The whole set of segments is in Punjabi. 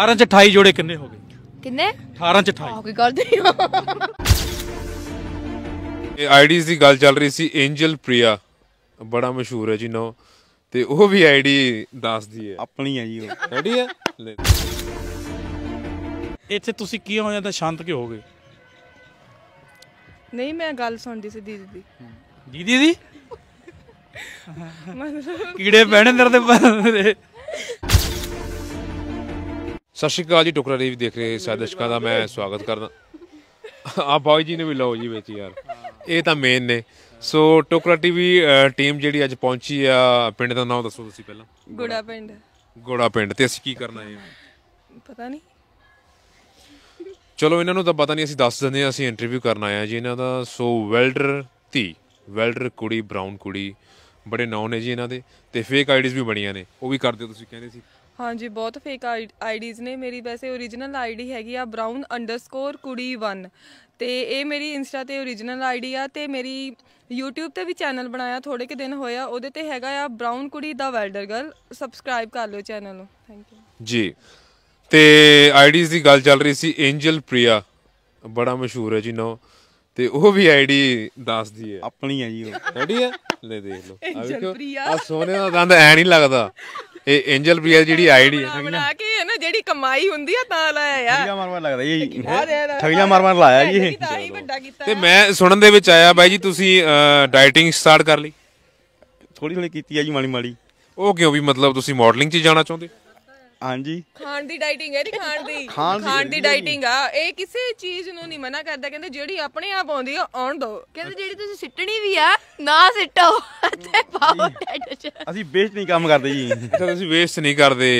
18 ਚ 28 ਜੋੜੇ ਕਿੰਨੇ ਹੋ ਗਏ ਕਿੰਨੇ 18 ਚ 28 ਹੋ ਕੋਈ ਗੱਲ ਨਹੀਂ ਇਹ ਆਈਡੀਜ਼ ਦੀ ਗੱਲ ਚੱਲ ਰਹੀ ਸੀ ਐਂਜਲ ਪ੍ਰਿਆ ਬੜਾ ਮਸ਼ਹੂਰ ਹੈ ਜੀ ਨੋ ਤੇ ਉਹ ਵੀ ਆਈਡੀ ਦੱਸਦੀ ਹੈ ਆਪਣੀ ਹੈ ਜੀ ਉਹ ਰੈਡੀ ਹੈ ਲੈ। ਇੱਥੇ ਤੁਸੀਂ ਕੀ ਹੋ ਜਾਂਦਾ ਸ਼ਾਂਤ ਕਿਉਂ ਹੋ ਗਏ ਨਹੀਂ ਮੈਂ ਗੱਲ ਸੁਣਦੀ ਸੀ ਦੀਦੀ ਦੀ ਦੀਦੀ ਦੀ ਕੀੜੇ ਪੈਣੇ ਤੇਰੇ ਤੇ ਸਤਿ ਸ਼੍ਰੀ ਅਕਾਲ ਜੀ ਟੋਕਰਾ ਰੇਵੀ ਦੇਖ ਰਹੇ ਸਾਰੇ ਦਰਸ਼ਕਾਂ ਦਾ ਮੈਂ ਸਵਾਗਤ ਕਰਦਾ ਆ ਬਾਈ ਜੀ ਨੇ ਵੀ ਲਓ ਜੀ ਵਿੱਚ ਯਾਰ ਇਹ ਤਾਂ ਮੇਨ ਨੇ ਸੋ ਟੋਕਰਾ ਟੀਵੀ ਟੀਮ ਜਿਹੜੀ ਅੱਜ ਪਹੁੰਚੀ ਆ ਪਿੰਡ ਦਾ ਨਾਮ ਦੱਸੋ ਤੁਸੀਂ ਪਹਿਲਾਂ ਗੋੜਾ ਪਿੰਡ ਗੋੜਾ ਪਿੰਡ ਤੇ ਅਸੀਂ ਕੀ ਕਰਨ ਆਏ ਹਾਂ ਪਤਾ ਨਹੀਂ ਚਲੋ ਇਹਨਾਂ ਨੂੰ ਤਾਂ ਪਤਾ ਨਹੀਂ ਅਸੀਂ ਦੱਸ ਦਿੰਦੇ ਆ ਅਸੀਂ ਇੰਟਰਵਿਊ ਕਰਨ ਆਏ ਜੀ ਇਹਨਾਂ ਦਾ ਸੋ ਵੈਲਡਰ ਧੀ ਵੈਲਡਰ ਕੁੜੀ ਬਰਾਊਨ ਕੁੜੀ ਬੜੇ ਨਾਂ ਨੇ ਜੀ ਇਹਨਾਂ ਦੇ ਤੇ ਫੇਕ ਆਈਡੀਜ਼ ਵੀ ਬਣੀਆਂ ਨੇ ਉਹ ਵੀ ਕਰਦੇ ਤੁਸੀਂ ਕਹਿੰਦੇ ਸੀ ਹਾਂਜੀ ਬਹੁਤ ਫੇਕ ਆਈਡੀਜ਼ ਨੇ ਮੇਰੀ ਵੈਸੇ origignal ਆਈਡੀ ਹੈਗੀ ਆ brown_kudi1 ਤੇ ਇਹ ਮੇਰੀ ਇੰਸਟਾ ਤੇ origignal ਆਈਡੀ ਆ ਤੇ ਮੇਰੀ YouTube ਤੇ ਵੀ ਚੈਨਲ ਬਣਾਇਆ ਥੋੜੇ ਕਿ ਦਿਨ ਹੋਇਆ ਉਹਦੇ ਤੇ ਹੈਗਾ ਆ ਬ੍ਰਾਊਨ ਕੁੜੀ ਦਾ ਵੈਲਡਰ ਗਰਲ ਸਬਸਕ੍ਰਾਈਬ ਕਰ ਲਿਓ ਚੈਨਲ ਨੂੰ ਥੈਂਕ ਯੂ ਜੀ ਤੇ ਆਈਡੀਜ਼ ਦੀ ਗੱਲ ਚੱਲ ਰਹੀ ਸੀ ਐਂਜਲ ਪ੍ਰਿਆ ਬੜਾ ਮਸ਼ਹੂਰ ਹੈ ਜੀ ਨੋ ਤੇ ਉਹ ਵੀ ਆਈਡੀ ਦੱਸਦੀ ਹੈ ਆਪਣੀ ਹੈ ਜੀ ਉਹ ਰੈਡੀ ਹੈ ਲੈ ਦੇਖ ਲਓ ਆ ਸੋਨੇ ਦਾ ਦੰਦ ਐ ਨਹੀਂ ਲੱਗਦਾ ਇਹ ਐਂਜਲ ਬੀਅਰ ਜਿਹੜੀ ਆਈਡੀ ਹੈ ਨਾ ਬਣਾ ਕੇ ਹੈ ਨਾ ਜਿਹੜੀ ਕਮਾਈ ਹੁੰਦੀ ਆ ਤਾਂ ਲਾਇਆ ਆ ਠਗੀਆਂ ਮਾਰ ਮਾਰ ਲੱਗਦਾ ਜੀ ਠਗੀਆਂ ਮਾਰ ਮਾਰ ਲਾਇਆ ਜੀ ਇਹ ਤਾਂ ਹੀ ਵੱਡਾ ਕੀਤਾ ਤੇ ਮੈਂ ਸੁਣਨ ਦੇ ਵਿੱਚ ਆਇਆ ਬਾਈ ਜੀ ਤੁਸੀਂ ਡਾਈਟਿੰਗ ਸਟਾਰਟ ਕਰ ਲਈ ਥੋੜੀ ਥੋੜੀ ਕੀਤੀ ਆ ਜੀ ਮਾੜੀ ਮਾੜੀ ਉਹ ਕਿਉਂ ਵੀ ਮਤਲਬ ਤੁਸੀਂ ਮਾਡਲਿੰਗ 'ਚ ਜਾਣਾ ਚਾਹੁੰਦੇ ਹਾਂਜੀ ਖਾਣ ਦੀ ਡਾਈਟਿੰਗ ਹੈ ਨਹੀਂ ਖਾਣ ਦੀ ਖਾਣ ਦੀ ਡਾਈਟਿੰਗ ਆ ਇਹ ਕਿਸੇ ਚੀਜ਼ ਨੂੰ ਨਹੀਂ ਮਨਾ ਕਰਦਾ ਕਹਿੰਦੇ ਜਿਹੜੀ ਆਪਣੇ ਆਪ ਆਉਂਦੀ ਆ ਆਉਣ ਦੋ ਕਹਿੰਦੇ ਜਿਹੜੀ ਤੁਸੀਂ ਸਿੱਟਣੀ ਵੀ ਆ ਨਾ ਸਿੱਟੋ ਤੇ ਪਾਓ ਅਸੀਂ ਵੇਸਟ ਨਹੀਂ ਕੰਮ ਕਰਦੇ ਜੀ ਅੱਛਾ ਤੁਸੀਂ ਵੇਸਟ ਨਹੀਂ ਕਰਦੇ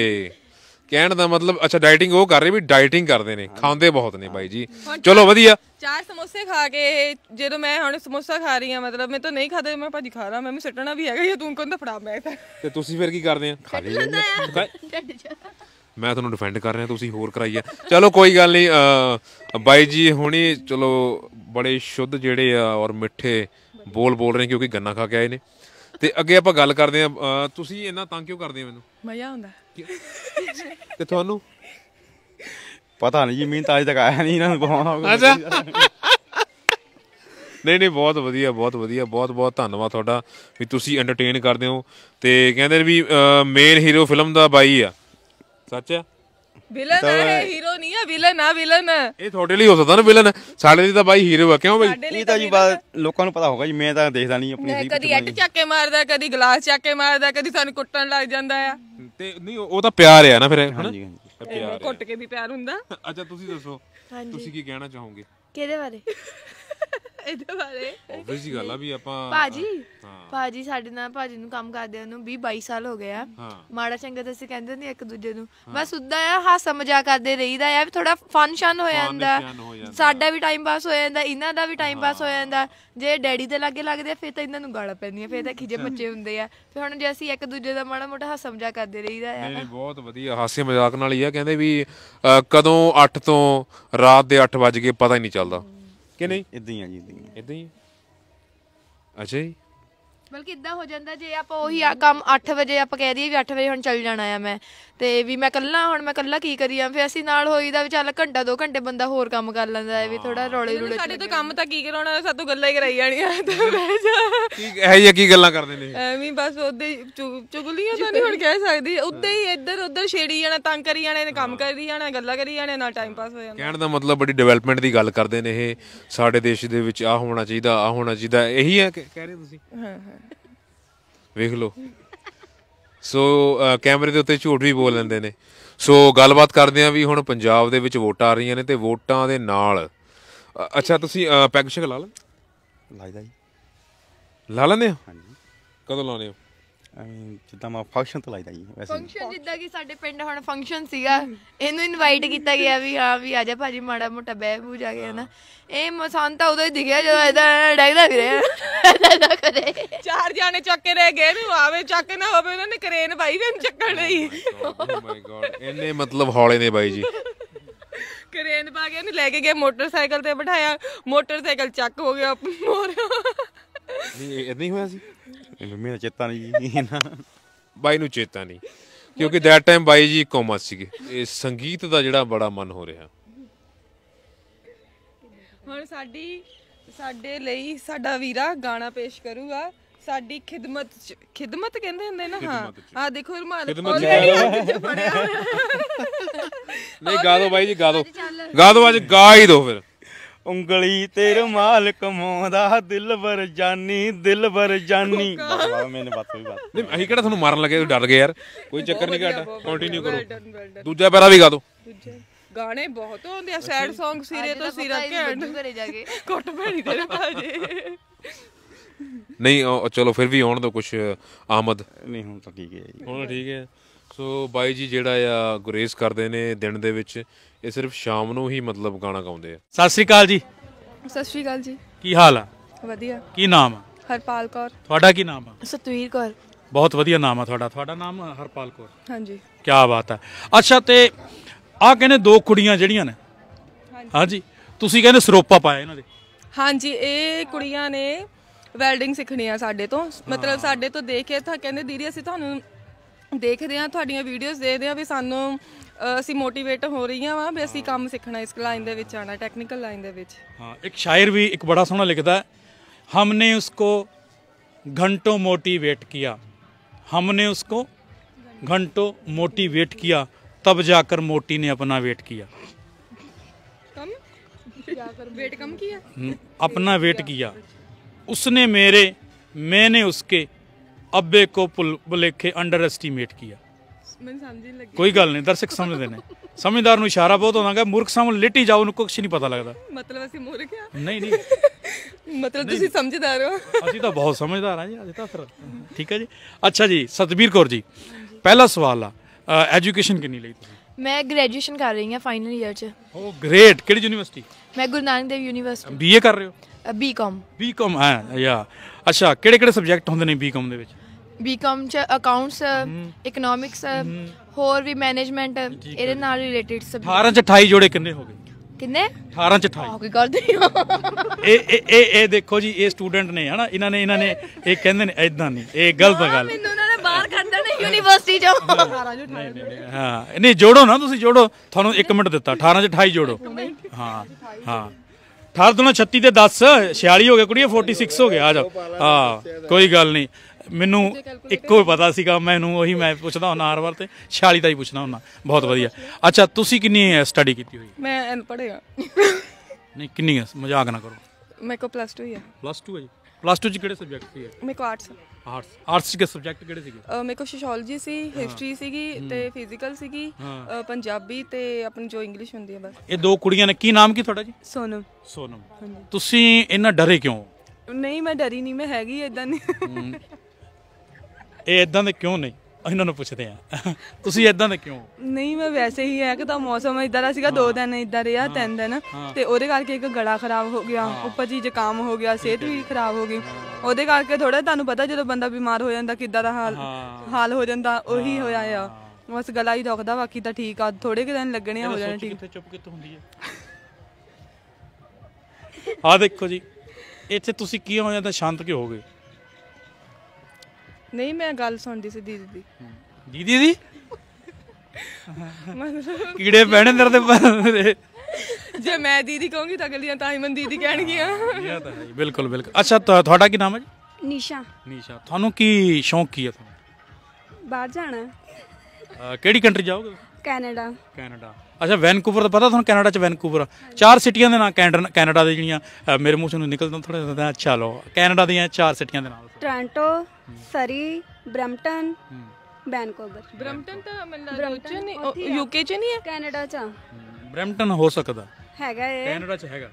ਕਹਿਣ ਦਾ ਮਤਲਬ ਅੱਛਾ ਡਾਈਟਿੰਗ ਉਹ ਕਰ ਰਹੇ ਵੀ ਡਾਈਟਿੰਗ ਕਰਦੇ ਨੇ ਖਾਂਦੇ ਬਹੁਤ ਨੇ ਬਾਈ ਜੀ ਚਲੋ ਵਧੀਆ ਚਾਰ ਸਮੋਸੇ ਖਾ ਕੇ ਜਦੋਂ ਮੈਂ ਹੁਣ ਸਮੋਸਾ ਖਾ ਰਹੀ ਆ ਮਤਲਬ ਮੈਂ ਤਾਂ ਨਹੀਂ ਖਾਦੇ ਮੈਂ ਭਾਜੀ ਖਾ ਰਹਾ ਮੈਂ ਵੀ ਸੱਟਣਾ ਵੀ ਹੈਗਾ ਯਾ ਤੂੰ ਕਹਿੰਦਾ ਫੜਾ ਮੈਂ ਤਾਂ ਤੇ ਤੁਸੀਂ ਫਿਰ ਕੀ ਕਰਦੇ ਆ ਖਾ ਲਈ ਮੈਂ ਤੁਹਾਨੂੰ ਡਿਫੈਂਡ ਕਰ ਰਿਹਾ ਤੁਸੀਂ ਹੋਰ ਕਰਾਈ ਆ ਚਲੋ ਕੋਈ ਗੱਲ ਨਹੀਂ ਬਾਈ ਜੀ ਹੁਣੀ ਚਲੋ ਬੜੇ ਸ਼ੁੱਧ ਜਿਹੜੇ ਆ ਔਰ ਮਿੱਠੇ ਬੋਲ ਬੋਲ ਰਹੇ ਕਿਉਂਕਿ ਗੰਨਾ ਖਾ ਕੇ ਆਏ ਨੇ ਤੇ ਅੱਗੇ ਆਪਾਂ ਗੱਲ ਕਰਦੇ ਆ ਤੁਸੀਂ ਇੰਨਾ ਤੰਗ ਕਿਉਂ ਕਰਦੇ ਆ ਮੈਨੂੰ ਮਜ਼ਾ ਆਉਂਦਾ ਤੇ ਤੁਹਾਨੂੰ ਪਤਾ ਨਹੀਂ ਜੀ ਮੀਂਹ ਤਾਂ ਅਜੇ ਤੱਕ ਆਇਆ ਨਹੀਂ ਇਹਨਾਂ ਨੂੰ ਪਵਾਉਣਾ ਹੋਊਗਾ ਅੱਛਾ ਨਹੀਂ ਨਹੀਂ ਬਹੁਤ ਵਧੀਆ ਬਹੁਤ ਵਧੀਆ ਬਹੁਤ ਬਹੁਤ ਧੰਨਵਾਦ ਤੁਹਾਡਾ ਵੀ ਤੁਸੀਂ ਐਂਟਰਟੇਨ ਕਰਦੇ ਹੋ ਤੇ ਕਹਿੰਦੇ ਵੀ ਮੇਨ ਹੀਰੋ ਫਿਲਮ ਦਾ ਬਾਈ ਆ ਸੱਚ ਆ ਵਿਲਨ ਹੈ ਹੀਰੋ ਨਹੀਂ ਹੈ ਵਿਲਨ ਆ ਵਿਲਨ ਇਹ ਤੁਹਾਡੇ ਲਈ ਹੋ ਸਕਦਾ ਨਾ ਵਿਲਨ ਸਾਡੇ ਲਈ ਤਾਂ ਬਾਈ ਹੀਰੋ ਆ ਕਿਉਂ ਬਾਈ ਇਹ ਤਾਂ ਜੀ ਬਾ- ਲੋਕਾਂ ਨੂੰ ਪਤਾ ਹੋਗਾ ਜੀ ਮੈਂ ਤਾਂ ਦੇਖਦਾ ਨਹੀਂ ਆਪਣੀ ਜੀ ਕਦੀ ਐਟ ਚੱਕ ਕੇ ਮਾਰਦਾ ਕਦੀ ਗਲਾਸ ਚੱਕ ਕੇ ਮਾਰਦਾ ਕਦੀ ਸਾਨੂੰ ਕੁੱਟਣ ਲੱਗ ਜਾਂਦਾ ਆ ਤੇ ਨਹੀਂ ਉਹ ਤਾਂ ਪਿਆਰ ਆ ਨਾ ਫਿਰ ਹਾਂਜੀ, ਹਾਂਜੀ। ਪਿਆਰ ਕੁੱਟ ਕੇ ਵੀ ਪਿਆਰ ਹੁੰਦਾ ਅੱਛਾ ਤੁਸੀਂ ਦੱਸੋ ਤੁਸੀਂ ਕੀ ਕਹਿਣਾ ਚਾਹੋਗੇ ਕਿਹਦੇ ਬਾਰੇ ਇਹਦੇ ਬਾਰੇ ਉਹ ਗੱਲ ਗੱਲਾਂ ਵੀ ਆਪਾਂ ਭਾਜੀ ਭਾਜੀ ਸਾਡੇ ਨਾਲ ਭਾਜੀ ਨੂੰ ਕੰਮ ਕਰਦੇ ਨੂੰ 20 22 ਸਾਲ ਹੋ ਗਏ ਆ ਮਾੜਾ ਚੰਗਾ ਤਾਂ ਅਸੀਂ ਕਹਿੰਦੇ ਨਹੀਂ ਇੱਕ ਦੂਜੇ ਨੂੰ ਬਸ ਉੱਦਾਂ ਆ ਹਾਸਾ ਮਜ਼ਾਕ ਕਰਦੇ ਰਹੀਦਾ ਆ ਵੀ ਥੋੜਾ ਫਨ ਸ਼ਨ ਹੋ ਜਾਂਦਾ ਸਾਡਾ ਵੀ ਟਾਈਮ ਪਾਸ ਹੋ ਜਾਂਦਾ ਇਹਨਾਂ ਦਾ ਵੀ ਟਾਈਮ ਪਾਸ ਹੋ ਜਾਂਦਾ ਜੇ ਡੈਡੀ ਦੇ ਲਾਗੇ ਲੱਗਦੇ ਫਿਰ ਤਾਂ ਇਹਨਾਂ ਨੂੰ ਗਾਲਾਂ ਪੈਂਦੀਆਂ ਫਿਰ ਤਾਂ ਖਿਜੇ ਬੱਚੇ ਹੁੰਦੇ ਆ ਤੇ ਹੁਣ ਜੇ ਅਸੀਂ ਇੱਕ ਦੂਜੇ ਦਾ ਮਾੜਾ ਮੋਟਾ ਹਾਸਾ ਮਜ਼ਾਕ ਕਰਦੇ ਰਹੀਦਾ ਆ ਨਹੀਂ ਬਹੁਤ ਵਧੀਆ ਹਾਸੇ ਮਜ਼ਾਕ ਨਾਲ ਹੀ ਆ ਕਹਿੰਦੇ ਵੀ ਕਦੋਂ 8 ਤੋਂ ਰਾਤ ਦੇ 8 ਵਜੇ ਪਤਾ ਹੀ ਨਹੀਂ ਚੱਲਦਾ Quem é? Edinho ali, Edinho. Edinho. Ajei? ਬਲਕਿ ਇਦਾਂ ਹੋ ਜਾਂਦਾ ਜੇ ਆਪਾਂ ਉਹੀ ਆ ਕੰਮ 8 ਵਜੇ ਆਪਾਂ ਕਹਿ ਦਈਏ ਵੀ 8 ਵਜੇ ਹੁਣ ਚੱਲ ਜਾਣਾ ਆ ਮੈਂ ਤੇ ਵੀ ਮੈਂ ਕੱਲਾ ਹੁਣ ਮੈਂ ਕੱਲਾ ਕੀ ਕਰੀਆ ਫੇ ਅਸੀਂ ਨਾਲ ਹੋਈਦਾ ਵੀ ਚੱਲ ਘੰਟਾ ਦੋ ਘੰਟੇ ਬੰਦਾ ਹੋਰ ਕੰਮ ਕਰ ਲੈਂਦਾ ਐ ਵੀ ਥੋੜਾ ਰੋਲੇ ਰੋਲੇ ਸਾਡੇ ਤੋਂ ਕੰਮ ਤਾਂ ਕੀ ਕਰਾਉਣਾ ਸਾਤੋਂ ਗੱਲਾਂ ਹੀ ਕਰਾਈ ਜਾਣੀਆਂ ਠੀਕ ਬਹਿ ਜਾ ਕੀ ਹੈ ਇਹ ਕੀ ਗੱਲਾਂ ਕਰਦੇ ਨੇ ਐਵੇਂ ਬਸ ਉਹਦੇ ਚੁਗਲੀਆਂ ਤਾਂ ਨਹੀਂ ਹੁਣ ਕਹਿ ਸਕਦੀ ਉੱਤੇ ਹੀ ਇੱਧਰ ਉੱਧਰ ਛੇੜੀ ਜਾਣਾ ਤੰਗ ਕਰੀ ਜਾਣਾ ਇਹਨੇ ਕੰਮ ਕਰੀ ਜਾਣਾ ਗੱਲਾਂ ਕਰੀ ਜਾਣਾ ਨਾ ਟਾਈਮ ਪਾਸ ਹੋ ਜਾਂਦਾ ਕਹਿਣ ਦਾ ਮਤਲਬ ਬੜੀ ਡਿਵੈਲਪਮੈਂਟ ਦੀ ਗੱਲ ਕਰਦੇ ਨੇ ਇਹ ਸਾਡੇ ਦੇਸ਼ ਦੇ ਵਿੱਚ ਆ ਹੋਣਾ ਚਾਹੀਦਾ ਆ ਹੋਣਾ ਚਾਹੀਦਾ ਇਹੀ ਹੈ ਕਹਿ ਰਹੇ ਤੁਸੀਂ ਹਾਂ ਹਾਂ ਵੇਖ ਲਓ ਸੋ ਕੈਮਰੇ ਦੇ ਉੱਤੇ ਝੂਠ ਵੀ ਬੋਲ ਲੈਂਦੇ ਨੇ ਸੋ ਗੱਲਬਾਤ ਕਰਦੇ ਆ ਵੀ ਹੁਣ ਪੰਜਾਬ ਦੇ ਵਿੱਚ ਵੋਟਾਂ ਆ ਰਹੀਆਂ ਨੇ ਤੇ ਵੋਟਾਂ ਦੇ ਨਾਲ ਅੱਛਾ ਤੁਸੀਂ ਪੈਗ ਸ਼ਕ ਲਾ ਲਾ ਲਾਈਦਾ ਜੀ ਲਾ ਲੈਂਦੇ ਹੋ ਹਾਂਜੀ ਕਦੋਂ ਲਾਉਣੇ ਹੋ ਜਿੱਦਾਂ ਮਾ ਫੰਕਸ਼ਨ ਤੇ ਲਾਈਦਾ ਜੀ ਵੈਸੇ ਫੰਕਸ਼ਨ ਜਿੱਦਾਂ ਕਿ ਸਾਡੇ ਪਿੰਡ ਹੁਣ ਫੰਕਸ਼ਨ ਸੀਗਾ ਇਹਨੂੰ ਇਨਵਾਈਟ ਕੀਤਾ ਗਿਆ ਵੀ ਹਾਂ ਵੀ ਆ ਜਾ ਭਾਜੀ ਮਾੜਾ ਮੋਟਾ ਬਹਿ ਬੂ ਜਾ ਕੇ ਨਾ ਇਹ ਮਸਾਨ ਤਾਂ ਉਦੋਂ ਹੀ ਦਿਖਿਆ ਜਦੋਂ ਇਹਦਾ ਡੈਗਦਾ ਰਿਹਾ ਇਹਦਾ ਕਰੇ ਚਾਰ ਜਾਣੇ ਚੱਕ ਕੇ ਰਹਿ ਗਏ ਨੂੰ ਆਵੇ ਚੱਕ ਨਾ ਹੋਵੇ ਉਹਨਾਂ ਨੇ ਕਰੇਨ ਬਾਈ ਵੀ ਚੱਕਣ ਲਈ ਓ ਮਾਈ ਗੋਡ ਇੰਨੇ ਮਤਲਬ ਹੌਲੇ ਨੇ ਬਾਈ ਜੀ ਕਰੇਨ ਪਾ ਕੇ ਉਹਨੂੰ ਲੈ ਕੇ ਗਏ ਮੋਟਰਸਾਈਕਲ ਤੇ ਬਿਠਾਇਆ ਮੋਟਰਸਾਈਕਲ ਚੱਕ ਹੋ ਗਿਆ ਮੋਰ ਨਹੀਂ ਇਹ ਨਹੀਂ ਹੋਇਆ ਸੀ ਮੰਮੀ ਦਾ ਚੇਤਾ ਨਹੀਂ ਜੀ ਬਾਈ ਨੂੰ ਚੇਤਾ ਨਹੀਂ ਕਿਉਂਕਿ ਦੈਟ ਟਾਈਮ ਬਾਈ ਜੀ ਕੋਮਾ ਸੀਗੇ ਇਹ ਸੰਗੀਤ ਦਾ ਜਿਹੜਾ ਬੜਾ ਮਨ ਹੋ ਰਿਹਾ ਹੁਣ ਸਾਡੀ ਸਾਡੇ ਲਈ ਸਾਡਾ ਵੀਰਾ ਗਾਣਾ ਪੇਸ਼ ਕਰੂਗਾ ਸਾਡੀ ਖਿਦਮਤ ਖਿਦਮਤ ਕਹਿੰਦੇ ਹੁੰਦੇ ਨਾ ਹਾਂ ਆ ਦੇਖੋ ਰਮਾਲ ਨਹੀਂ ਗਾ ਦੋ ਬਾਈ ਜੀ ਗਾ ਦੋ ਗਾ ਦੋ ਅੱਜ ਗਾ ਹੀ ਦੋ ਫਿਰ ਉਂਗਲੀ ਤੇ ਰੁਮਾਲ ਕਮਾਉਂਦਾ ਦਿਲਬਰ ਜਾਨੀ ਦਿਲਬਰ ਜਾਨੀ ਵਾਹ ਮੈਨੇ ਬਾਤ ਵੀ ਬਾਤ ਨਹੀਂ ਅਸੀਂ ਕਿਹੜਾ ਤੁਹਾਨੂੰ ਮਾਰਨ ਲੱਗੇ ਤੁਸੀਂ ਡਰ ਗਏ ਯਾਰ ਕੋਈ ਚੱਕਰ ਨਹੀਂ ਘਟਾ ਕੰਟੀਨਿਊ ਕਰੋ ਦੂਜਾ ਪੈਰਾ ਵੀ ਗਾ ਦਿਓ ਦੂਜਾ ਗਾਣੇ ਬਹੁਤ ਹੁੰਦੇ ਆ ਸੈਡ Song ਸਿਰੇ ਤੋਂ ਸਿਰਾ ਘੈਂਟ ਘਰੇ ਜਾ ਕੇ ਕੁੱਟ ਭੈਣੀ ਤੇਰੇ ਭਾਜੇ ਨਹੀਂ ਚਲੋ ਫਿਰ ਵੀ ਆਉਣ ਦੋ ਕੁਝ ਆਮਦ ਨਹੀਂ ਹੁਣ ਤਾਂ ਠੀਕ ਹੈ ਜੀ ਹੁਣ ਠੀਕ ਹੈ ਸੋ ਬਾਈ ਜੀ ਜਿਹੜਾ ਆ ਗੁਰੇਜ਼ ਕਰਦੇ ਨੇ ਦਿਨ ਦੇ ਵਿੱਚ ਇਹ ਸਿਰਫ ਸ਼ਾਮ ਨੂੰ ਹੀ ਮਤਲਬ ਗਾਣਾ ਗਾਉਂਦੇ ਆ ਸਤਿ ਸ਼੍ਰੀ ਅਕਾਲ ਜੀ ਸਤਿ ਸ਼੍ਰੀ ਅਕਾਲ ਜੀ ਕੀ ਹਾਲ ਆ ਵਧੀਆ ਕੀ ਨਾਮ ਆ ਹਰਪਾਲ ਕੌਰ ਤੁਹਾਡਾ ਕੀ ਨਾਮ ਆ ਸਤਵੀਰ ਕੌਰ ਬਹੁਤ ਵਧੀਆ ਨਾਮ ਆ ਤੁਹਾਡਾ ਤੁਹਾਡਾ ਨਾਮ ਹਰਪਾਲ ਕੌਰ ਹਾਂਜੀ ਕੀ ਬਾਤ ਆ ਅੱਛਾ ਤੇ ਆ ਕਹਿੰਦੇ ਦੋ ਕੁੜੀਆਂ ਜਿਹੜੀਆਂ ਨੇ ਹਾਂਜੀ ਤੁਸੀਂ ਕਹਿੰਦੇ ਸਰੋਪਾ ਪਾਇਆ ਇਹਨਾਂ ਦੇ ਹਾਂਜੀ ਇਹ ਕੁੜੀਆਂ ਨੇ ਵੈਲਡਿੰਗ ਸਿੱਖਣੀ ਆ ਸਾਡੇ ਤੋਂ ਮਤਲਬ ਸਾਡੇ ਤੋਂ ਦੇਖ ਕੇ ਤਾਂ ਕਹਿੰਦੇ ਦੀਦੀ ਅਸੀਂ ਤੁਹਾਨੂੰ ਦੇਖਦੇ ਆ ਤੁਹਾਡੀਆਂ ਵੀਡੀਓਜ਼ ਦੇਖਦੇ ਆ ਵੀ ਸਾਨੂੰ ਅਸੀਂ ਮੋਟੀਵੇਟ ਹੋ ਰਹੀਆਂ ਵਾ ਵੀ ਅਸੀਂ ਕੰਮ ਸਿੱਖਣਾ ਇਸ ਲਾਈਨ ਦੇ ਵਿੱਚ ਆਣਾ ਟੈਕਨੀਕਲ ਲਾਈਨ ਦੇ ਵਿੱਚ ਹਾਂ ਇੱਕ ਸ਼ਾਇਰ ਵੀ ਇੱਕ ਬੜਾ ਸੋਹਣਾ ਲਿਖਦਾ ਹੈ ਹਮਨੇ ਉਸਕੋ ਘੰਟੋ ਮੋਟੀਵੇਟ ਕੀਆ ਹਮਨੇ ਉਸਕੋ ਘੰਟੋ ਮੋਟੀਵੇਟ ਕੀਆ ਤਬ ਜਾ ਕੇ ਮੋਟੀ ਨੇ ਆਪਣਾ ਵੇਟ ਕੀਆ ਕਮ ਵੇਟ ਕਮ ਕੀਆ ਆਪਣਾ ਵੇਟ ਕੀਆ ਉਸਨੇ ਮੇਰੇ ਮੈਨੇ ਉਸਕੇ ਅੱਬੇ ਕੋ ਬਲੇਖੇ ਅੰਡਰ ਐਸਟੀਮੇਟ ਕੀਆ ਸਮਝ ਨਹੀਂ ਲੱਗੀ ਕੋਈ ਗੱਲ ਨਹੀਂ ਦਰਸ਼ਕ ਸਮਝਦੇ ਨੇ ਸਮਝਦਾਰ ਨੂੰ ਇਸ਼ਾਰਾ ਬਹੁਤ ਹੋਣਾਗਾ ਮੂਰਖ ਸਾਹਮਣੇ ਲਿਟੀ ਜਾਓ ਨੂੰ ਕੁਝ ਨਹੀਂ ਪਤਾ ਲੱਗਦਾ ਮਤਲਬ ਅਸੀਂ ਮੂਰਖ ਆ ਨਹੀਂ ਨਹੀਂ ਮਤਲਬ ਤੁਸੀਂ ਸਮਝਦਾਰ ਹੋ ਅਸੀਂ ਤਾਂ ਬਹੁਤ ਸਮਝਦਾਰ ਆ ਜੀ ਅਜੇ ਤਾਂ ਫਿਰ ਠੀਕ ਹੈ ਜੀ ਅੱਛਾ ਜੀ ਸਤਬੀਰ ਕੌਰ ਜੀ ਪਹਿਲਾ ਸਵਾਲ ਆ ਐਜੂਕੇਸ਼ਨ ਕਿੰਨੀ ਲਈ ਤੁਸੀਂ ਮੈਂ ਗ੍ਰੈਜੂਏਸ਼ਨ ਕਰ ਰਹੀ ਹਾਂ ਫਾਈਨਲ ਇਅਰ ਚ ਓ ਗ੍ਰੇਟ ਕਿਹੜੀ ਯੂਨੀਵਰਸਿਟੀ ਮੈਂ ਗੁਰੂ ਨਾਨਕ ਦੇਵ ਯੂਨੀਵਰਸਿਟੀ ਬੀਏ ਕਰ ਰਹੇ ਹੋ ਬੀਕਾਮ ਬੀਕਾਮ ਹਾਂ ਯਾ ਅੱਛਾ ਕਿਹੜੇ ਕਿਹੜੇ ਸਬਜੈਕਟ ਹੁੰਦੇ ਨੇ ਬੀਕਾਮ ਦੇ ਵਿੱਚ ਬੀਕਮ ਚ accounts economics uh, mm-hmm. uh, mm-hmm. ਹੋਰ ਵੀ ਮੈਨੇਜਮੈਂਟ uh, ਇਹਦੇ ਨਾਲ ਰਿਲੇਟਡ ਸਭ 18 ਚ 28 ਜੋੜੇ ਕਿੰਨੇ ਹੋ ਗਏ ਕਿੰਨੇ 18 ਚ 28 ਹੋ ਗਏ ਕਰਦੇ ਹੋ ਇਹ ਇਹ ਇਹ ਦੇਖੋ ਜੀ ਇਹ ਸਟੂਡੈਂਟ ਨੇ ਹਨਾ ਇਹਨਾਂ ਨੇ ਇਹਨਾਂ ਨੇ ਇਹ ਕਹਿੰਦੇ ਨੇ ਐਦਾਂ ਨਹੀਂ ਇਹ ਗਲਤ ਗੱਲ ਮੈਨੂੰ ਉਹਨਾਂ ਨੇ ਬਾਹਰ ਕੱਢਣਾ ਨਹੀਂ ਯੂਨੀਵਰਸਿਟੀ ਚੋਂ 18 ਚ 28 ਹਾਂ ਨਹੀਂ ਜੋੜੋ ਨਾ ਤੁਸੀਂ ਜੋੜੋ ਤੁਹਾਨੂੰ 1 ਮਿੰਟ ਦਿੱਤਾ 18 ਚ 28 ਜੋੜੋ ਹਾਂ ਹਾਂ 18 ਦੋਨਾਂ 36 ਤੇ 10 46 ਹੋ ਗਿਆ ਕੁੜੀਏ 46 ਹੋ ਗਿਆ ਆ ਜਾ ਹਾਂ ਕੋਈ ਗੱਲ ਨਹੀਂ ਮੈਨੂੰ ਇੱਕੋ ਹੀ ਪਤਾ ਸੀਗਾ ਮੈਨੂੰ ਉਹੀ ਮੈਂ ਪੁੱਛਦਾ ਹਾਂ ਨਾਰਵਰ ਵਾਰ ਤੇ 46 ਦਾ ਹੀ ਪੁੱਛਣਾ ਹੁੰਦਾ ਬਹੁਤ ਵਧੀਆ ਅੱਛਾ ਤੁਸੀਂ ਕਿੰਨੀ ਸਟੱਡੀ ਕੀਤੀ ਹੋਈ ਮੈਂ ਅਨਪੜ੍ਹ ਪੜ੍ਹਿਆ ਨਹੀਂ ਕਿੰਨੀ ਹੈ ਮਜ਼ਾਕ ਨਾ ਕਰੋ ਮੇਰੇ ਕੋ ਪਲੱਸ 2 ਹੀ ਹੈ ਪਲੱਸ 2 ਹੈ ਜੀ ਪਲੱਸ 2 ਚ ਕਿਹੜੇ ਸਬਜੈਕਟ ਸੀ ਮੇਰੇ ਕੋ ਆਰਟਸ ਆਰਟਸ ਆਰਟਸ ਦੇ ਸਬਜੈਕਟ ਕਿਹੜੇ ਸੀਗੇ ਮੇਰੇ ਕੋ ਸੋਸ਼ੀਓਲੋਜੀ ਸੀ ਹਿਸਟਰੀ ਸੀਗੀ ਤੇ ਫਿਜ਼ੀਕਲ ਸੀਗੀ ਪੰਜਾਬੀ ਤੇ ਆਪਣੀ ਜੋ ਇੰਗਲਿਸ਼ ਹੁੰਦੀ ਹੈ ਬਸ ਇਹ ਦੋ ਕੁੜੀਆਂ ਨੇ ਕੀ ਨਾਮ ਕੀ ਤੁਹਾਡਾ ਜੀ ਸੋਨਮ ਸੋਨਮ ਤੁਸੀਂ ਇਹਨਾਂ ਡਰੇ ਕਿਉਂ ਨਹੀਂ ਮੈਂ ਡਰੀ ਨਹੀਂ ਮੈਂ ਹੈਗੀ ਇਦਾਂ ਨਹੀਂ ਇਹ ਇਦਾਂ ਦੇ ਕਿਉਂ ਨਹੀਂ ਇਹਨਾਂ ਨੂੰ ਪੁੱਛਦੇ ਆ ਤੁਸੀਂ ਇਦਾਂ ਦੇ ਕਿਉਂ ਨਹੀਂ ਮੈਂ ਵੈਸੇ ਹੀ ਹੈ ਕਿ ਤਾਂ ਮੌਸਮ ਇਦਾਂ ਦਾ ਸੀਗਾ ਦੋ ਦਿਨ ਇਦਾਂ ਰਿਹਾ ਤਿੰਨ ਦਿਨ ਤੇ ਉਹਦੇ ਕਰਕੇ ਇੱਕ ਗਲਾ ਖਰਾਬ ਹੋ ਗਿਆ ਉੱਪਰ ਜੀ ਜ਼ੁਕਾਮ ਹੋ ਗਿਆ ਸਿਹਤ ਵੀ ਖਰਾਬ ਹੋ ਗਈ ਉਹਦੇ ਕਰਕੇ ਥੋੜਾ ਤੁਹਾਨੂੰ ਪਤਾ ਜਦੋਂ ਬੰਦਾ ਬਿਮਾਰ ਹੋ ਜਾਂਦਾ ਕਿੱਦਾਂ ਦਾ ਹਾਲ ਹਾਲ ਹੋ ਜਾਂਦਾ ਉਹੀ ਹੋਇਆ ਆ ਬਸ ਗਲਾ ਹੀ ਦੁਖਦਾ ਬਾਕੀ ਤਾਂ ਠੀਕ ਆ ਥੋੜੇ ਕਿ ਦਿਨ ਲੱਗਣੇ ਹੋ ਜਾਣੇ ਠੀਕ ਕਿੱਥੇ ਚੁੱਪ ਕਿੱਥੇ ਹੁੰਦੀ ਹੈ ਆ ਦੇਖੋ ਜੀ ਇੱਥੇ ਤੁਸੀਂ ਕੀ ਹੋ ਜਾਂਦਾ ਸ਼ਾਂਤ ਕਿ ਹੋਗੇ ਨਹੀਂ ਮੈਂ ਗੱਲ ਸੁਣਦੀ ਸੀ ਦੀਦੀ ਦੀ ਦੀਦੀ ਦੀ ਕੀੜੇ ਪੈਣੇ ਤੇਰੇ ਤੇ ਪਰ ਜੇ ਮੈਂ ਦੀਦੀ ਕਹੂੰਗੀ ਤਾਂ ਅਗਲੀਆਂ ਤਾਂ ਹੀ ਮੰਦੀ ਦੀਦੀ ਕਹਿਣਗੀਆਂ ਇਹ ਤਾਂ ਹੈ ਬਿਲਕੁਲ ਬਿਲਕੁਲ ਅੱਛਾ ਤੁਹਾਡਾ ਕੀ ਨਾਮ ਹੈ ਜੀ ਨੀਸ਼ਾ ਨੀਸ਼ਾ ਤੁਹਾਨੂੰ ਕੀ ਸ਼ੌਂਕ ਕੀ ਹੈ ਤੁਹਾਨੂੰ ਬਾਹਰ ਜਾਣਾ ਕਿਹੜੀ ਕੰਟਰੀ ਜਾਓਗੇ ਕੈਨੇਡਾ ਕੈਨੇਡਾ ਅੱਛਾ ਵੈਨਕੂਵਰ ਦਾ ਪਤਾ ਤੁਹਾਨੂੰ ਕੈਨੇਡਾ ਚ ਵੈਨਕੂਵਰ ਚਾਰ ਸਿਟੀਆਂ ਦੇ ਨਾਂ ਕੈਨੇਡਾ ਦੇ ਜਿਹੜੀਆਂ ਮੇਰੇ ਮੂੰਹ ਨੂੰ ਨਿਕਲਦਾ ਥੋੜਾ ਜਿਹਾ ਅੱਛਾ ਲੋ ਕੈਨੇਡਾ ਦੀਆਂ ਚਾਰ ਸਿਟੀਆਂ ਦੇ ਨਾਮ Toronto Surrey Brampton Vancouver Brampton ਤਾਂ ਨਹੀਂ ਯੂਕੇ ਚ ਨਹੀਂ ਹੈ ਕੈਨੇਡਾ ਚ ਬ੍ਰੈਂਪਟਨ ਹੋ ਸਕਦਾ ਹੈਗਾ ਇਹ ਕੈਨੇਡਾ ਚ ਹੈਗਾ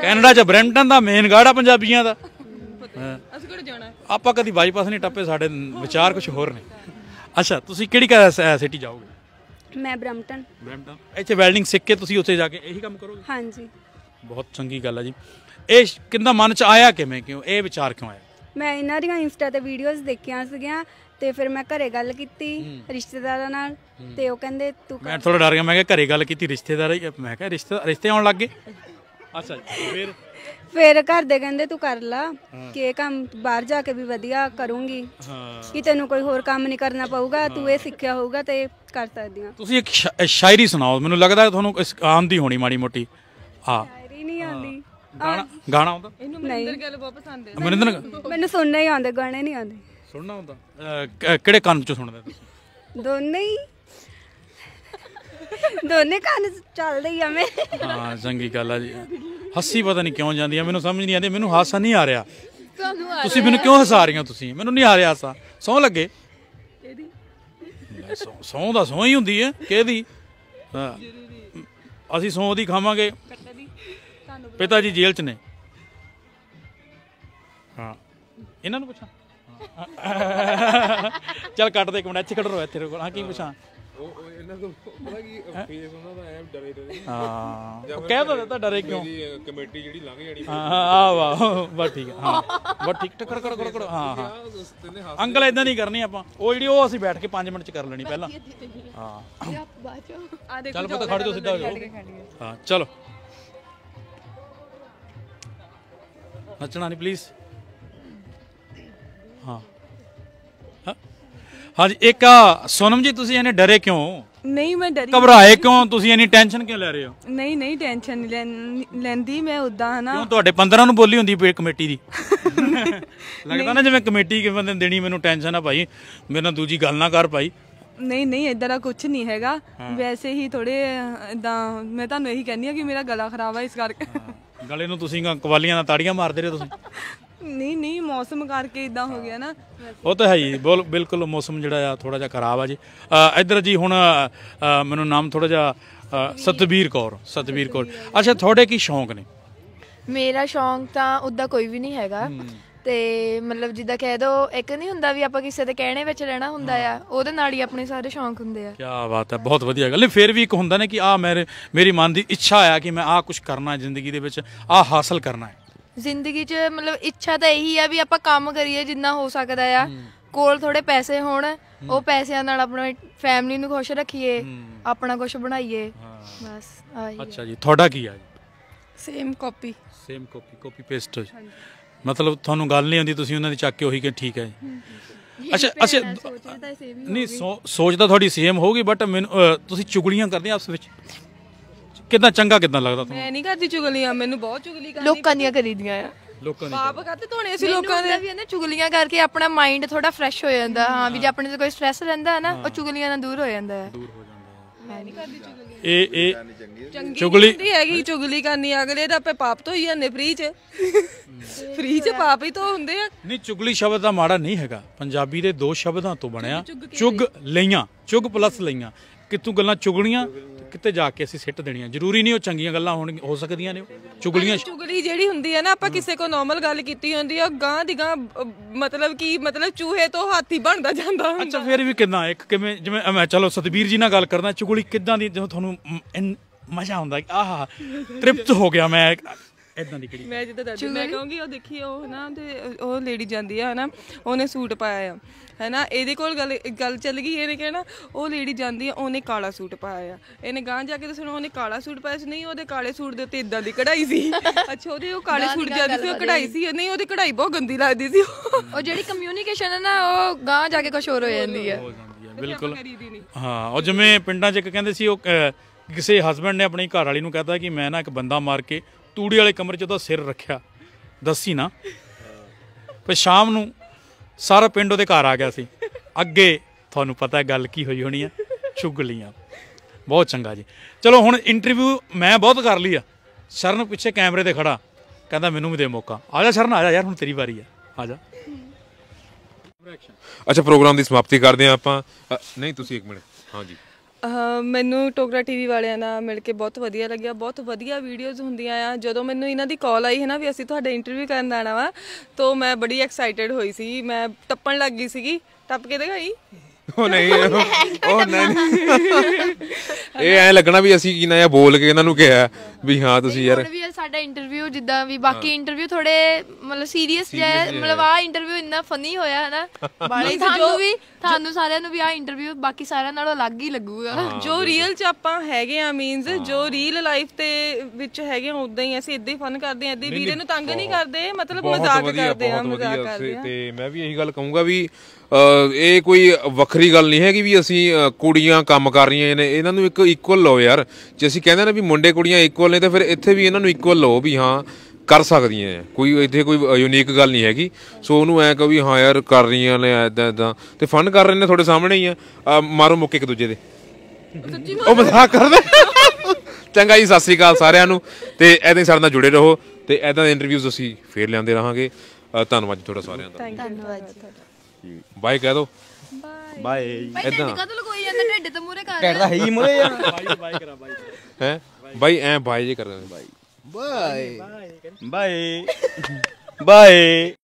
ਕੈਨੇਡਾ ਚ ਬ੍ਰੈਂਪਟਨ ਦਾ ਮੇਨ ਗਾੜਾ ਪੰਜਾਬੀਆਂ ਦਾ ਅਸੀਂ ਕਿਹੜੇ ਜਾਣਾ ਆਪਾਂ ਕਦੀ ਬਾਈਪਾਸ ਨਹੀਂ ਟੱਪੇ ਸਾਡੇ ਵਿਚਾਰ ਕੁਝ ਹੋਰ ਨੇ ਅੱਛਾ ਤੁਸੀਂ ਕਿਹੜੀ ਸਿਟੀ ਜਾਓਗੇ ਮੈਂ ਬ੍ਰੈਮਟਨ ਬ੍ਰੈਮਟਨ ਇੱਥੇ ਵੈਲਡਿੰਗ ਸਿੱਖ ਕੇ ਤੁਸੀਂ ਉੱਥੇ ਜਾ ਕੇ ਇਹੀ ਕੰਮ ਕਰੋਗੇ ਹਾਂਜੀ ਬਹੁਤ ਚੰਗੀ ਗੱਲ ਹੈ ਜੀ ਇਹ ਕਿੰਦਾ ਮਨ ਚ ਆਇਆ ਕਿਵੇਂ ਕਿਉਂ ਇਹ ਵਿਚਾਰ ਕਿਉਂ ਆਇਆ ਮੈਂ ਇਹਨਾਂ ਦੀਆਂ ਇੰਸਟਾ ਤੇ ਵੀਡੀਓਜ਼ ਦੇਖੀਆਂ ਸੀਗੀਆਂ ਤੇ ਫਿਰ ਮੈਂ ਘਰੇ ਗੱਲ ਕੀਤੀ ਰਿਸ਼ਤੇਦਾਰਾਂ ਨਾਲ ਤੇ ਉਹ ਕਹਿੰਦੇ ਤੂੰ ਮੈਂ ਥੋੜਾ ਡਰ ਗਿਆ ਮੈਂ ਕਿਹਾ ਘਰੇ ਗੱਲ ਕੀਤੀ ਰਿਸ਼ਤੇਦਾਰ ਮੈਂ ਕਿਹਾ ਰਿਸ਼ਤੇ ਰਿਸ਼ਤੇ ਆਉਣ ਲੱਗ ਗਏ ਅੱਛਾ ਫਿਰ ਫਿਰ ਘਰ ਦੇ ਕਹਿੰਦੇ ਤੂੰ ਕਰ ਲਾ ਕਿ ਇਹ ਕੰਮ ਬਾਹਰ ਜਾ ਕੇ ਵੀ ਵਧੀਆ ਕਰੂੰਗੀ ਹਾਂ ਕਿ ਤੈਨੂੰ ਕੋਈ ਹੋਰ ਕੰਮ ਨਹੀਂ ਕਰਨਾ ਪਊਗਾ ਤੂੰ ਇਹ ਸਿੱਖਿਆ ਹੋਊਗਾ ਤੇ ਕਰ ਸਕਦੀ ਆ ਤੁਸੀਂ ਇੱਕ ਸ਼ਾਇਰੀ ਸੁਣਾਓ ਮੈਨੂੰ ਲੱਗਦਾ ਤੁਹਾਨੂੰ ਇਸ ਆਂਦੀ ਹੋਣੀ ਮਾੜੀ ਮੋਟੀ ਆ ਸ਼ਾਇਰੀ ਨਹੀਂ ਆਉਂਦੀ ਗਾਣਾ ਗਾਣਾ ਆਉਂਦਾ ਇਹਨੂੰ ਮਨਿੰਦਰ ਗੱਲ ਬਹੁਤ ਪਸੰਦ ਹੈ ਮਨਿੰਦਰ ਮੈਨੂੰ ਸੁਣਨਾ ਹੀ ਆਉਂਦੇ ਗਾਣੇ ਨਹੀਂ ਆਉਂਦੇ ਸੁਣਨਾ ਹੁੰਦਾ ਕਿਹੜੇ ਕੰਨ ਚੋਂ ਸੁਣਦੇ ਤੁਸੀਂ ਦੋਨੇ ਹੀ ਦੋਨੇ ਕੰਨ ਚੱਲਦੇ ਹੀ ਆ ਹਾਂ ਚੰਗੀ ਗੱਲ ਆ ਜੀ ਹੱਸੀ ਪਤਾ ਨਹੀਂ ਕਿਉਂ ਜਾਂਦੀ ਆ ਮੈਨੂੰ ਸਮਝ ਨਹੀਂ ਆਉਂਦੀ ਮੈਨੂੰ ਹਾਸਾ ਨਹੀਂ ਆ ਰਿਹਾ ਤੁਹਾਨੂੰ ਆ ਤੁਸੀਂ ਮੈਨੂੰ ਕਿਉਂ ਹਸਾ ਰਹੀਆਂ ਤੁਸੀਂ ਮੈਨੂੰ ਨਹੀਂ ਆ ਰਿਹਾ ਹਾਸਾ ਸੌ ਲੱਗੇ ਕਿਹਦੀ ਸੌ ਦਾ ਸੌ ਹੀ ਹੁੰਦੀ ਹੈ ਕਿਹਦੀ ਹਾਂ ਅਸੀਂ ਸੌ ਦੀ ਖਾਵਾਂਗੇ ਪਿਤਾ ਜੀ ਜੇਲ੍ਹ 'ਚ ਨੇ ਹਾਂ ਇਹਨਾਂ ਨੂੰ ਪੁੱਛਾਂ ਚੱਲ ਕੱਟ ਦੇ ਇੱਕ ਮਿੰਟ ਇੱਥੇ ਖੜੋ ਰੋ ਇੱਥੇ ਰੋ ਹਾਂ ਕੀ ਪੁੱਛਾਂ ਉਹ ਇਹਨਾਂ ਤੋਂ ਦਾ ਡਰੇ ਡਰੇ ਹਾਂ ਉਹ ਕਹਿ ਦਿੰਦਾ ਤਾਂ ਡਰੇ ਕਿਉਂ ਕਮੇਟੀ ਜਿਹੜੀ ਲੰਘ ਜਾਣੀ ਹਾਂ ਆ ਵਾਹ ਬਸ ਠੀਕ ਹੈ ਹਾਂ ਬਸ ਠੀਕ ਠਾਕ ਕਰ ਕਰ ਕਰ ਹਾਂ ਹਾਂ ਅੰਕਲ ਇਦਾਂ ਨਹੀਂ ਕਰਨੀ ਆਪਾਂ ਉਹ ਜਿਹੜੀ ਉਹ ਅਸੀਂ ਬੈਠ ਕੇ 5 ਮਿੰਟ ਚ ਕਰ ਲੈਣੀ ਪਹਿਲਾਂ ਹਾਂ ਆ ਚਲ ਪਤਾ ਖੜ ਜਾ ਸਿੱਧਾ ਹੋ ਜਾਓ ਹਾਂ ਚਲੋ ਨੱਚਣਾ ਨਹੀਂ ਪਲੀਜ਼ ਹਾਂ ਹਾਂਜੀ ਇੱਕ ਆ ਸੋਨਮ ਜੀ ਤੁਸੀਂ ਇਹਨੇ ਡਰੇ ਕਿਉਂ ਨਹੀਂ ਮੈਂ ਡਰੀ ਘਬਰਾਏ ਕਿਉਂ ਤੁਸੀਂ ਇੰਨੀ ਟੈਨਸ਼ਨ ਕਿਉਂ ਲੈ ਰਹੇ ਹੋ ਨਹੀਂ ਨਹੀਂ ਟੈਨਸ਼ਨ ਨਹੀਂ ਲੈਂਦੀ ਮੈਂ ਉਦਾਂ ਹਨਾ ਕਿਉਂ ਤੁਹਾਡੇ 15 ਨੂੰ ਬੋਲੀ ਹੁੰਦੀ ਪਈ ਕਮੇਟੀ ਦੀ ਲੱਗਦਾ ਨਾ ਜਿਵੇਂ ਕਮੇਟੀ ਕਿਵੇਂ ਬੰਦੇ ਨੇ ਦੇਣੀ ਮੈਨੂੰ ਟੈਨਸ਼ਨ ਆ ਭਾਈ ਮੇਰੇ ਨਾਲ ਦੂਜੀ ਗੱਲ ਨਾ ਕਰ ਭਾਈ ਨਹੀਂ ਨਹੀਂ ਇਦਾਂ ਦਾ ਕੁਝ ਨਹੀਂ ਹੈਗਾ ਵੈਸੇ ਹੀ ਥੋੜੇ ਇਦਾਂ ਮੈਂ ਤੁਹਾਨੂੰ ਇਹੀ ਕਹਿੰਦੀ ਆ ਕਿ ਮੇਰਾ ਗਲਾ ਖਰਾਬ ਆ ਇਸ ਕਰਕੇ ਗਲੇ ਨੂੰ ਤੁਸੀਂ ਕਵਾਲੀਆਂ ਦਾ ਤਾੜੀਆਂ ਮਾਰਦੇ ਰਹੇ ਤੁਸੀਂ ਨਹੀਂ ਨਹੀਂ ਮੌਸਮ ਕਰਕੇ ਇਦਾਂ ਹੋ ਗਿਆ ਨਾ ਉਹ ਤਾਂ ਹੈ ਜੀ ਬੋਲ ਬਿਲਕੁਲ ਮੌਸਮ ਜਿਹੜਾ ਆ ਥੋੜਾ ਜਿਹਾ ਖਰਾਬ ਆ ਜੀ ਇਧਰ ਜੀ ਹੁਣ ਮੈਨੂੰ ਨਾਮ ਥੋੜਾ ਜਿਹਾ ਸਤਵੀਰ ਕੌਰ ਸਤਵੀਰ ਕੌਰ ਅੱਛਾ ਤੁਹਾਡੇ ਕੀ ਸ਼ੌਂਕ ਨੇ ਮੇਰਾ ਸ਼ੌਂਕ ਤਾਂ ਉਦਾਂ ਕੋਈ ਵੀ ਨਹੀਂ ਹੈਗਾ ਤੇ ਮਤਲਬ ਜਿੱਦਾਂ ਕਹਿ ਦੋ ਇੱਕ ਨਹੀਂ ਹੁੰਦਾ ਵੀ ਆਪਾਂ ਕਿਸੇ ਦੇ ਕਹਿਣੇ ਵਿੱਚ ਰਹਿਣਾ ਹੁੰਦਾ ਆ ਉਹਦੇ ਨਾਲ ਹੀ ਆਪਣੇ ਸਾਰੇ ਸ਼ੌਂਕ ਹੁੰਦੇ ਆ ਕੀ ਬਾਤ ਹੈ ਬਹੁਤ ਵਧੀਆ ਗੱਲ ਹੈ ਫਿਰ ਵੀ ਇੱਕ ਹੁੰਦਾ ਨੇ ਕਿ ਆ ਮੇਰੇ ਮੇਰੀ ਮਨ ਦੀ ਇੱਛਾ ਆ ਕਿ ਮੈਂ ਆ ਕੁਝ ਕਰਨਾ ਜ਼ਿੰਦਗੀ ਦੇ ਵਿੱਚ ਆ ਹਾਸਲ ਕਰਨਾ ਹੈ ਜ਼ਿੰਦਗੀ 'ਚ ਮਤਲਬ ਇੱਛਾ ਤਾਂ ਇਹੀ ਆ ਵੀ ਆਪਾਂ ਕੰਮ ਕਰੀਏ ਜਿੰਨਾ ਹੋ ਸਕਦਾ ਆ ਕੋਲ ਥੋੜੇ ਪੈਸੇ ਹੋਣ ਉਹ ਪੈਸਿਆਂ ਨਾਲ ਆਪਣੀ ਫੈਮਿਲੀ ਨੂੰ ਖੁਸ਼ ਰੱਖੀਏ ਆਪਣਾ ਕੁਝ ਬਣਾਈਏ ਬਸ ਆਹੀ ਅੱਛਾ ਜੀ ਤੁਹਾਡਾ ਕੀ ਆ ਜੀ same copy same copy copy paste ਮਤਲਬ ਤੁਹਾਨੂੰ ਗੱਲ ਨਹੀਂ ਆਉਂਦੀ ਤੁਸੀਂ ਉਹਨਾਂ ਦੀ ਚੱਕ ਕੇ ਉਹੀ ਕਿ ਠੀਕ ਹੈ ਅੱਛਾ ਅੱਛਾ ਨਹੀਂ ਸੋਚ ਤਾਂ ਤੁਹਾਡੀ ਸੇਮ ਹੋਊਗੀ ਬਟ ਮੈਨੂੰ ਤੁਸੀਂ ਚੁਗਲੀਆਂ ਕਰਦੇ ਆਪਸ ਵਿੱਚ ਕਿਦਾਂ ਚੰਗਾ ਕਿਦਾਂ ਲੱਗਦਾ ਤੁਹਾਨੂੰ ਮੈਂ ਨਹੀਂ ਕਰਦੀ ਚੁਗਲੀਆਂ ਮੈਨੂੰ ਬਹੁਤ ਚੁਗਲੀ ਕਰਨੀ ਲੋਕਾਂ ਦੀਆਂ ਕਰੀਦੀਆਂ ਆ ਲੋਕਾਂ ਨੇ ਪਾਪ ਕਰਦੇ ਧੋਣੇ ਅਸੀਂ ਲੋਕਾਂ ਦੇ ਵੀ ਨਾ ਚੁਗਲੀਆਂ ਕਰਕੇ ਆਪਣਾ ਮਾਈਂਡ ਥੋੜਾ ਫਰੈਸ਼ ਹੋ ਜਾਂਦਾ ਹਾਂ ਵੀ ਜੇ ਆਪਣੇ ਤੇ ਕੋਈ ਸਟ्रेस ਰਹਿੰਦਾ ਹੈ ਨਾ ਉਹ ਚੁਗਲੀਆਂ ਨਾਲ ਦੂਰ ਹੋ ਜਾਂਦਾ ਹੈ ਦੂਰ ਹੋ ਜਾਂਦਾ ਮੈਂ ਨਹੀਂ ਕਰਦੀ ਚੁਗਲੀਆਂ ਇਹ ਇਹ ਚੁਗਲੀ ਹੁੰਦੀ ਹੈਗੀ ਚੁਗਲੀ ਕਰਨੀ ਅਗਲੇ ਦਾ ਆਪੇ ਪਾਪ ਤੋਂ ਹੀ ਜਾਂਦੇ ਫ੍ਰੀ ਚ ਫ੍ਰੀ ਚ ਪਾਪ ਹੀ ਤੋਂ ਹੁੰਦੇ ਆ ਨਹੀਂ ਚੁਗਲੀ ਸ਼ਬਦ ਦਾ ਮਾੜਾ ਨਹੀਂ ਹੈਗਾ ਪੰਜਾਬੀ ਦੇ ਦੋ ਸ਼ਬਦਾਂ ਤੋਂ ਬਣਿਆ ਚੁਗ ਲਈਆਂ ਚੁਗ ਪਲੱਸ ਲਈਆਂ ਤੂੰ ਗੱਲਾਂ ਚੁਗਲੀਆਂ ਕਿਤੇ ਜਾ ਕੇ ਅਸੀਂ ਸਿੱਟ ਦੇਣੀਆਂ ਜ਼ਰੂਰੀ ਨਹੀਂ ਉਹ ਚੰਗੀਆਂ ਗੱਲਾਂ ਹੋਣ ਹੋ ਸਕਦੀਆਂ ਨੇ ਚੁਗਲੀਆਂ ਚੁਗਲੀ ਜਿਹੜੀ ਹੁੰਦੀ ਹੈ ਨਾ ਆਪਾਂ ਕਿਸੇ ਕੋ ਨਾਰਮਲ ਗੱਲ ਕੀਤੀ ਹੁੰਦੀ ਆ ਗਾਂ ਦੀ ਗਾਂ ਮਤਲਬ ਕਿ ਮਤਲਬ ਚੂਹੇ ਤੋਂ ਹਾਥੀ ਬਣਦਾ ਜਾਂਦਾ ਹੁੰਦਾ ਅੱਛਾ ਫਿਰ ਵੀ ਕਿੰਨਾ ਇੱਕ ਕਿਵੇਂ ਜਿਵੇਂ ਮੈਂ ਚਲੋ ਸਤਬੀਰ ਜੀ ਨਾਲ ਗੱਲ ਕਰਦਾ ਚੁਗਲੀ ਕਿੱਦਾਂ ਦੀ ਜਦੋਂ ਤੁਹਾਨੂੰ ਮਜ਼ਾ ਆਉਂਦਾ ਆਹਾ ਤ੍ਰਿਪਤ ਹੋ ਗਿਆ ਮੈਂ ਇਦਾਂ ਦੀ ਕਿਹੜੀ ਮੈਂ ਜਿੱਦਾਂ ਦੱਸਦੀ ਮੈਂ ਕਹੂੰਗੀ ਉਹ ਦੇਖੀ ਉਹ ਨਾ ਤੇ ਉਹ ਲੇਡੀ ਜਾਂਦੀ ਆ ਹਨਾ ਉਹਨੇ ਸੂਟ ਪਾਇਆ ਆ ਹੈਨਾ ਇਹਦੇ ਕੋਲ ਗੱਲ ਗੱਲ ਚੱਲ ਗਈ ਇਹਨੇ ਕਹਿਣਾ ਉਹ ਲੇਡੀ ਜਾਂਦੀ ਆ ਉਹਨੇ ਕਾਲਾ ਸੂਟ ਪਾਇਆ ਆ ਇਹਨੇ ਗਾਂ ਜਾ ਕੇ ਤਾਂ ਸੁਣੋ ਉਹਨੇ ਕਾਲਾ ਸੂਟ ਪਾਇਆ ਸੀ ਨਹੀਂ ਉਹਦੇ ਕਾਲੇ ਸੂਟ ਦੇ ਉੱਤੇ ਇਦਾਂ ਦੀ ਕਢਾਈ ਸੀ ਅੱਛਾ ਉਹਦੇ ਉਹ ਕਾਲੇ ਸੂਟ ਜਾਂਦੀ ਸੀ ਉਹ ਕਢਾਈ ਸੀ ਨਹੀਂ ਉਹਦੀ ਕਢਾਈ ਬਹੁਤ ਗੰਦੀ ਲੱਗਦੀ ਸੀ ਉਹ ਜਿਹੜੀ ਕਮਿਊਨੀਕੇਸ਼ਨ ਹੈ ਨਾ ਉਹ ਗਾਂ ਜਾ ਕੇ ਕੁਝ ਹੋਰ ਹੋ ਜਾਂਦੀ ਹੈ ਬਿਲਕੁਲ ਹਾਂ ਉਹ ਜਿਵੇਂ ਪਿੰਡਾਂ 'ਚ ਇੱਕ ਕਹਿੰਦੇ ਸੀ ਉਹ ਕਿਸੇ ਹਸਬੰਡ ਨੇ ਆਪਣੀ ਘਰ ਵਾਲੀ ਨੂੰ ਕਹਤਾ ਕਿ ਮੈਂ ਨਾ ਇੱਕ ਬੰਦਾ ਮਾਰ ਕੇ ਤੂੜੀ ਵਾਲੇ ਕਮਰੇ 'ਚ ਉਹਦਾ ਸਿਰ ਰੱਖਿਆ ਦੱਸੀ ਨਾ ਪਰ ਸ਼ਾਮ ਨੂੰ ਸਾਰਾ ਪਿੰਡ ਉਹਦੇ ਘਰ ਆ ਗਿਆ ਸੀ ਅੱਗੇ ਤੁਹਾਨੂੰ ਪਤਾ ਗੱਲ ਕੀ ਹੋਈ ਹੋਣੀ ਆ ਚੁਗਲੀਆਂ ਬਹੁਤ ਚੰਗਾ ਜੀ ਚਲੋ ਹੁਣ ਇੰਟਰਵਿਊ ਮੈਂ ਬਹੁਤ ਕਰ ਲਈ ਆ ਸ਼ਰਨ ਪਿੱਛੇ ਕੈਮਰੇ ਤੇ ਖੜਾ ਕਹਿੰਦਾ ਮੈਨੂੰ ਵੀ ਦੇ ਮੌਕਾ ਆ ਜਾ ਸ਼ਰਨ ਆ ਜਾ ਯਾਰ ਹੁਣ ਤੇਰੀ ਵਾਰੀ ਆ ਆ ਜਾ ਅੱਛਾ ਪ੍ਰੋਗਰਾਮ ਦੀ ਸਮਾਪਤੀ ਕਰਦੇ ਆ ਆਪਾਂ ਨਹੀਂ ਤੁਸੀਂ 1 ਮਿੰਟ ਹਾਂ ਜੀ ਮੈਨੂੰ ਟੋਗਰਾ ਟੀਵੀ ਵਾਲਿਆਂ ਨਾਲ ਮਿਲ ਕੇ ਬਹੁਤ ਵਧੀਆ ਲੱਗਿਆ ਬਹੁਤ ਵਧੀਆ ਵੀਡੀਓਜ਼ ਹੁੰਦੀਆਂ ਆ ਜਦੋਂ ਮੈਨੂੰ ਇਹਨਾਂ ਦੀ ਕਾਲ ਆਈ ਹੈ ਨਾ ਵੀ ਅਸੀਂ ਤੁਹਾਡੇ ਇੰਟਰਵਿਊ ਕਰਨ ਆਣਾ ਵਾ ਤਾਂ ਮੈਂ ਬੜੀ ਐਕਸਾਈਟਿਡ ਹੋਈ ਸੀ ਮੈਂ ਟੱਪਣ ਲੱਗ ਗਈ ਸੀਗੀ ਟੱਪ ਕੇ ਦਿਖਾਈ ਉਹ ਨਹੀਂ ਉਹ ਨਹੀਂ ਇਹ ਐ ਲੱਗਣਾ ਵੀ ਅਸੀਂ ਕੀ ਨਾ ਬੋਲ ਕੇ ਇਹਨਾਂ ਨੂੰ ਕਿਹਾ ਵੀ ਹਾਂ ਤੁਸੀਂ ਯਾਰ ਵੀ ਸਾਡਾ ਇੰਟਰਵਿਊ ਜਿੱਦਾਂ ਵੀ ਬਾਕੀ ਇੰਟਰਵਿਊ ਥੋੜੇ ਮਤਲਬ ਸੀਰੀਅਸ ਜੈ ਮਤਲਬ ਆ ਇੰਟਰਵਿਊ ਇੰਨਾ ਫਨੀ ਹੋਇਆ ਹੈ ਨਾ ਬਾਲੇ ਤੁਹਾਨੂੰ ਵੀ ਤੁਹਾਨੂੰ ਸਾਰਿਆਂ ਨੂੰ ਵੀ ਆ ਇੰਟਰਵਿਊ ਬਾਕੀ ਸਾਰਿਆਂ ਨਾਲੋਂ ਅਲੱਗ ਹੀ ਲੱਗੂਗਾ ਜੋ ਰੀਅਲ ਚ ਆਪਾਂ ਹੈਗੇ ਆ ਮੀਨਸ ਜੋ ਰੀਅਲ ਲਾਈਫ ਤੇ ਵਿੱਚ ਹੈਗੇ ਆ ਉਦਾਂ ਹੀ ਅਸੀਂ ਇਦਾਂ ਹੀ ਫਨ ਕਰਦੇ ਆ ਇਦਾਂ ਵੀਰੇ ਨੂੰ ਤੰਗ ਨਹੀਂ ਕਰਦੇ ਮਤਲਬ ਮਜ਼ਾਕ ਕਰਦੇ ਆ ਮਜ਼ਾਕ ਕਰਦੇ ਆ ਤੇ ਮੈਂ ਵੀ ਇਹੀ ਗੱਲ ਕਹੂੰਗਾ ਵੀ ਇਹ ਕੋਈ ਵੱਖਰੀ ਗੱਲ ਨਹੀਂ ਹੈਗੀ ਵੀ ਅਸੀਂ ਕੁੜੀਆਂ ਕੰਮ ਕਰ ਰਹੀਆਂ ਨੇ ਇਹਨਾਂ ਨੂੰ ਇੱਕ ਇਕੁਅਲ ਲਓ ਯਾਰ ਜੇ ਅਸੀਂ ਕਹਿੰਦੇ ਨਾ ਵੀ ਮੁੰਡੇ ਕੁੜੀਆਂ ਇਕੁਅਲ ਨੇ ਤਾਂ ਫਿਰ ਇੱਥੇ ਵੀ ਇਹਨਾਂ ਨੂੰ ਇਕੁਅਲ ਲਓ ਵੀ ਹਾਂ ਕਰ ਸਕਦੀਆਂ ਹੈ ਕੋਈ ਇੱਥੇ ਕੋਈ ਯੂਨੀਕ ਗੱਲ ਨਹੀਂ ਹੈਗੀ ਸੋ ਉਹਨੂੰ ਐ ਕਹੋ ਵੀ ਹਾਂ ਯਾਰ ਕਰ ਰਹੀਆਂ ਨੇ ਐਦਾਂ ਐਦਾਂ ਤੇ ਫਨ ਕਰ ਰਹੇ ਨੇ ਤੁਹਾਡੇ ਸਾਹਮਣੇ ਹੀ ਆ ਮਾਰੋ ਮੁੱਕੇ ਇੱਕ ਦੂਜੇ ਦੇ ਉਹ ਮਜ਼ਾਕ ਕਰਦੇ ਚੰਗਾ ਜੀ ਸਤਿ ਸ੍ਰੀ ਅਕਾਲ ਸਾਰਿਆਂ ਨੂੰ ਤੇ ਐਦਾਂ ਹੀ ਸਾਡੇ ਨਾਲ ਜੁੜੇ ਰਹੋ ਤੇ ਐਦਾਂ ਦੇ ਇੰਟਰਵਿਊਜ਼ ਅਸੀਂ ਫੇਰ ਲਿਆਉਂਦੇ ਰਹਾਂਗੇ ਧੰਨਵਾਦ ਜੀ ਤੁਹਾਡਾ ਸਾਰਿਆਂ ਦਾ ਧੰਨਵਾਦ ਜੀ ਬਾਏ ਕਹਿ ਦੋ ਬਾਏ ਬਾਏ ਢਿੱਡ ਇਦਾਂ ਕਦੋਂ ਲਗੋਈ ਜਾਂਦਾ ਢਿੱਡ ਤੇ ਮੂਰੇ ਕਰ ਟੈਟ ਹੈ ਹੀ ਮੂਰੇ ਯਾਰ ਬਾਈ ਬਾਈ ਕਰਾ ਬਾਈ ਹੈ ਬਾਈ ਐ ਬਾਏ ਜੇ ਕਰਦੇ ਬਾਈ ਬਾਏ ਬਾਏ ਬਾਏ